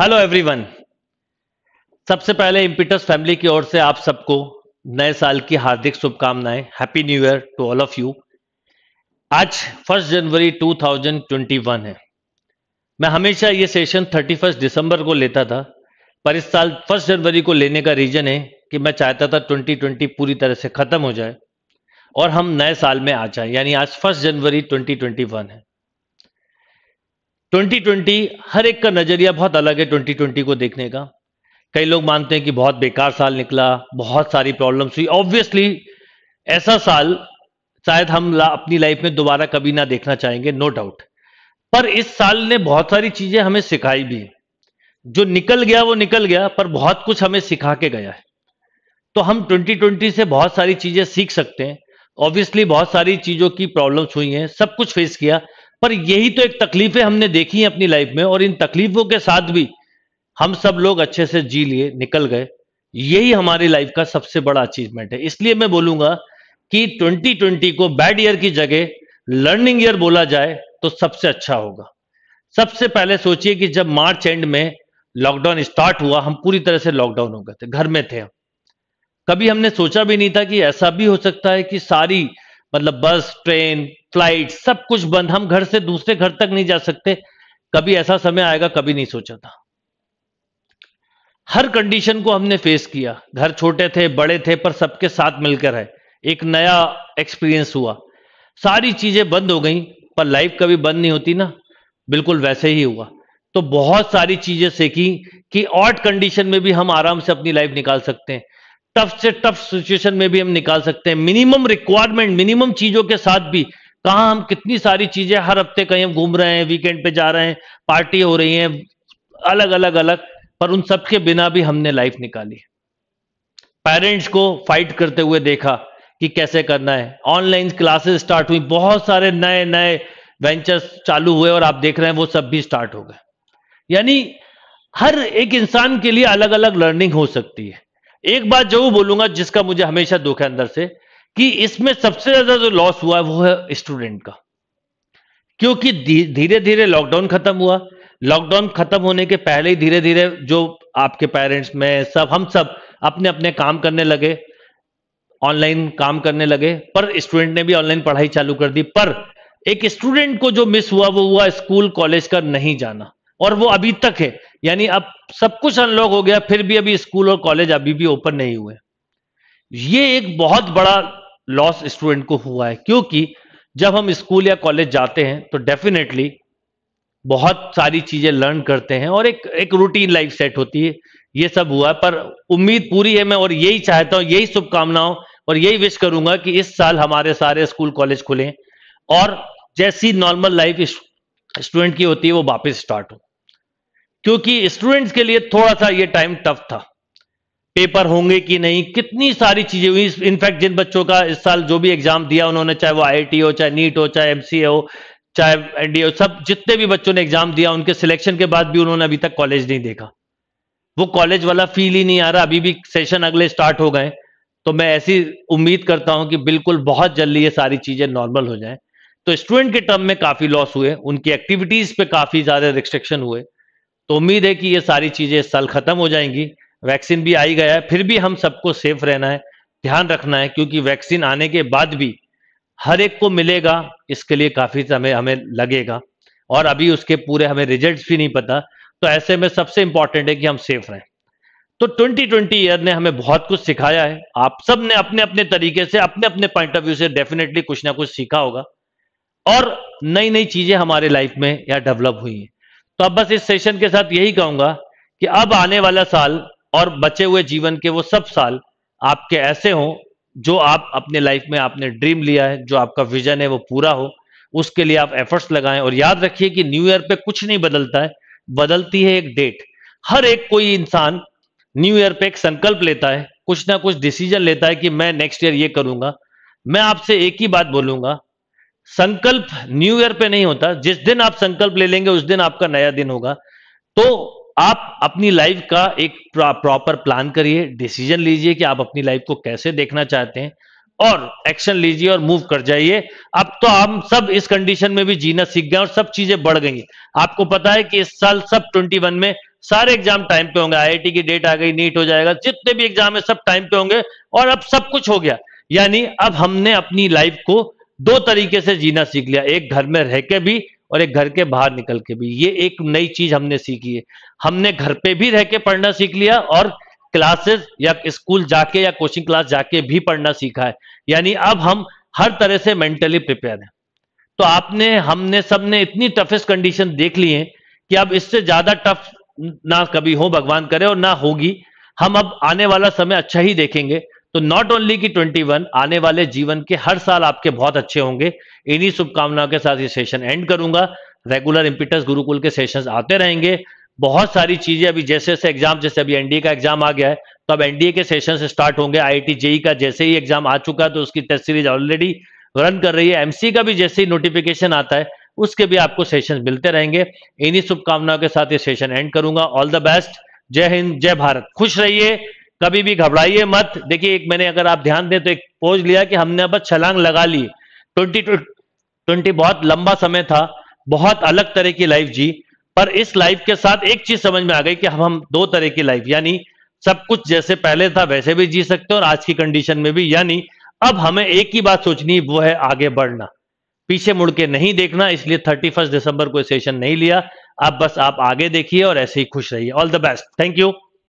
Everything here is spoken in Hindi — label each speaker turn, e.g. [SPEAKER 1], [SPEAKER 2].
[SPEAKER 1] हेलो एवरीवन सबसे पहले इम्पिटस फैमिली की ओर से आप सबको नए साल की हार्दिक शुभकामनाएं happy new year to all of you आज फर्स्ट जनवरी 2021 है मैं हमेशा ये सेशन 31 दिसंबर को लेता था पर इस साल फर्स्ट जनवरी को लेने का रीजन है कि मैं चाहता था 2020 पूरी तरह से खत्म हो जाए और हम नए साल में आ जाए यानी आज फर्स्ट जनवरी 2021 है 2020 हर एक का नजरिया बहुत अलग है 2020 को देखने का कई लोग मानते हैं कि बहुत बेकार साल निकला बहुत सारी प्रॉब्लम्स हुई ऑब्वियसली ऐसा साल शायद हम ला, अपनी लाइफ में दोबारा कभी ना देखना चाहेंगे नो no डाउट पर इस साल ने बहुत सारी चीजें हमें सिखाई भी जो निकल गया वो निकल गया पर बहुत कुछ हमें सिखा के गया है तो हम 2020 से बहुत सारी चीजें सीख सकते हैं ऑब्वियसली बहुत सारी चीजों की प्रॉब्लम्स हुई हैं सब कुछ फेस किया पर यही तो एक तकलीफें हमने देखी हैं अपनी लाइफ में और इन तकलीफों के साथ भी हम सब लोग अच्छे से जी लिए निकल गए यही हमारी लाइफ का सबसे बड़ा अचीवमेंट है इसलिए मैं बोलूंगा कि 2020 को बैड ईयर की जगह लर्निंग ईयर बोला जाए तो सबसे अच्छा होगा सबसे पहले सोचिए कि जब मार्च एंड में लॉकडाउन स्टार्ट हुआ हम पूरी तरह से लॉकडाउन हो गए थे घर में थे हम कभी हमने सोचा भी नहीं था कि ऐसा भी हो सकता है कि सारी मतलब बस ट्रेन फ्लाइट सब कुछ बंद हम घर से दूसरे घर तक नहीं जा सकते कभी ऐसा समय आएगा कभी नहीं सोचा था हर कंडीशन को हमने फेस किया घर छोटे थे बड़े थे पर सबके साथ मिलकर है एक नया एक्सपीरियंस हुआ सारी चीजें बंद हो गई पर लाइफ कभी बंद नहीं होती ना बिल्कुल वैसे ही हुआ तो बहुत सारी चीजें सीखी कि ऑट कंडीशन में भी हम आराम से अपनी लाइफ निकाल सकते हैं टफ से टफ सिचुएशन में भी हम निकाल सकते हैं मिनिमम रिक्वायरमेंट मिनिमम चीजों के साथ भी कहा हम कितनी सारी चीजें हर हफ्ते कहीं हम घूम रहे हैं वीकेंड पे जा रहे हैं पार्टी हो रही है अलग अलग अलग पर उन सब के बिना भी हमने लाइफ निकाली पेरेंट्स को फाइट करते हुए देखा कि कैसे करना है ऑनलाइन क्लासेस स्टार्ट हुई बहुत सारे नए नए वेंचर्स चालू हुए और आप देख रहे हैं वो सब भी स्टार्ट हो गए यानी हर एक इंसान के लिए अलग अलग लर्निंग हो सकती है एक बात जरूर बोलूंगा जिसका मुझे हमेशा दुख है अंदर से कि इसमें सबसे ज्यादा जो लॉस हुआ है वो है स्टूडेंट का क्योंकि धीरे धीरे लॉकडाउन खत्म हुआ लॉकडाउन खत्म होने के पहले ही धीरे धीरे जो आपके पेरेंट्स में सब हम सब अपने अपने काम करने लगे ऑनलाइन काम करने लगे पर स्टूडेंट ने भी ऑनलाइन पढ़ाई चालू कर दी पर एक स्टूडेंट को जो मिस हुआ वो हुआ स्कूल कॉलेज का नहीं जाना और वो अभी तक है यानी अब सब कुछ अनलॉक हो गया फिर भी अभी स्कूल और कॉलेज अभी भी ओपन नहीं हुए ये एक बहुत बड़ा लॉस स्टूडेंट को हुआ है क्योंकि जब हम स्कूल या कॉलेज जाते हैं तो डेफिनेटली बहुत सारी चीजें लर्न करते हैं और एक एक रूटीन लाइफ सेट होती है ये सब हुआ है पर उम्मीद पूरी है मैं और यही चाहता हूं यही शुभकामनाओं और यही विश करूंगा कि इस साल हमारे सारे स्कूल कॉलेज खुलें और जैसी नॉर्मल लाइफ स्टूडेंट की होती है वो वापस स्टार्ट हो क्योंकि स्टूडेंट्स के लिए थोड़ा सा ये टाइम टफ था पेपर होंगे कि नहीं कितनी सारी चीजें हुई इनफैक्ट जिन बच्चों का इस साल जो भी एग्जाम दिया उन्होंने चाहे वो आई हो चाहे नीट हो चाहे एम हो चाहे एनडीए सब जितने भी बच्चों ने एग्जाम दिया उनके सिलेक्शन के बाद भी उन्होंने अभी तक कॉलेज नहीं देखा वो कॉलेज वाला फील ही नहीं आ रहा अभी भी सेशन अगले स्टार्ट हो गए तो मैं ऐसी उम्मीद करता हूं कि बिल्कुल बहुत जल्दी ये सारी चीजें नॉर्मल हो जाएं तो स्टूडेंट के टर्म में काफी लॉस हुए उनकी एक्टिविटीज पे काफी ज्यादा रिस्ट्रिक्शन हुए तो उम्मीद है कि ये सारी चीजें इस साल खत्म हो जाएंगी वैक्सीन भी आई गया है फिर भी हम सबको सेफ रहना है ध्यान रखना है क्योंकि वैक्सीन आने के बाद भी हर एक को मिलेगा इसके लिए काफी समय हमें लगेगा और अभी उसके पूरे हमें रिजल्ट भी नहीं पता तो ऐसे में सबसे इंपॉर्टेंट है कि हम सेफ रहें तो 2020 ईयर ने हमें बहुत कुछ सिखाया है आप सब ने अपने अपने तरीके से अपने अपने पॉइंट ऑफ व्यू से डेफिनेटली कुछ ना कुछ सीखा होगा और नई नई चीजें हमारे लाइफ में या डेवलप हुई हैं तो अब बस इस सेशन के साथ यही कहूंगा कि अब आने वाला साल और बचे हुए जीवन के वो सब साल आपके ऐसे हों जो आप अपने लाइफ में आपने ड्रीम लिया है जो आपका विजन है वो पूरा हो उसके लिए आप एफर्ट्स लगाएं और याद रखिए कि न्यू ईयर पे कुछ नहीं बदलता है बदलती है एक डेट हर एक कोई इंसान न्यू ईयर पे एक संकल्प लेता है कुछ ना कुछ डिसीजन लेता है कि मैं नेक्स्ट ईयर ये करूंगा मैं आपसे एक ही बात बोलूंगा संकल्प न्यू ईयर पे नहीं होता जिस दिन आप संकल्प ले लेंगे उस दिन आपका नया दिन होगा तो आप अपनी लाइफ का एक प्रॉपर प्लान करिए डिसीजन लीजिए कि आप अपनी लाइफ को कैसे देखना चाहते हैं और एक्शन लीजिए और मूव कर जाइए अब तो हम सब इस कंडीशन में भी जीना सीख गए और सब चीजें बढ़ गई आपको पता है कि इस साल सब 21 में सारे एग्जाम टाइम पे होंगे आईआईटी की डेट आ गई नीट हो जाएगा जितने भी एग्जाम है सब टाइम पे होंगे और अब सब कुछ हो गया यानी अब हमने अपनी लाइफ को दो तरीके से जीना सीख लिया एक घर में रह के भी और एक घर के बाहर निकल के भी ये एक नई चीज हमने सीखी है हमने घर पे भी रह के पढ़ना सीख लिया और क्लासेस या स्कूल जाके या कोचिंग क्लास जाके भी पढ़ना सीखा है यानी अब हम हर तरह से मेंटली प्रिपेयर हैं तो आपने हमने सबने इतनी टफेस्ट कंडीशन देख ली है कि अब इससे ज्यादा टफ ना कभी हो भगवान करे और ना होगी हम अब आने वाला समय अच्छा ही देखेंगे तो नॉट ओनली की 21 आने वाले जीवन के हर साल आपके बहुत अच्छे होंगे इन्हीं शुभकामनाओं के साथ ये सेशन एंड करूंगा रेगुलर इंपीटर्स गुरुकुल के सेशंस आते रहेंगे बहुत सारी चीजें अभी जैसे जैसे एग्जाम जैसे अभी एनडीए का एग्जाम आ गया है तो अब एनडीए के सेशन स्टार्ट होंगे आई जेई e का जैसे ही एग्जाम आ चुका है तो उसकी टेस्ट सीरीज ऑलरेडी रन कर रही है एमसी का भी जैसे ही नोटिफिकेशन आता है उसके भी आपको सेशन मिलते रहेंगे इन्हीं शुभकामनाओं के साथ ये सेशन एंड करूंगा ऑल द बेस्ट जय हिंद जय भारत खुश रहिए कभी भी घबराइए मत देखिए एक मैंने अगर आप ध्यान दें तो एक पोज लिया कि हमने अब छलांग लगा ली ट्वेंटी ट्वेंटी बहुत लंबा समय था बहुत अलग तरह की लाइफ जी पर इस लाइफ के साथ एक चीज समझ में आ गई कि हम हम दो तरह की लाइफ यानी सब कुछ जैसे पहले था वैसे भी जी सकते हैं और आज की कंडीशन में भी यानी अब हमें एक ही बात सोचनी वो है आगे बढ़ना पीछे मुड़ के नहीं देखना इसलिए थर्टी फर्स्ट दिसंबर को सेशन नहीं लिया अब बस आप आगे देखिए और ऐसे ही खुश रहिए all the best thank you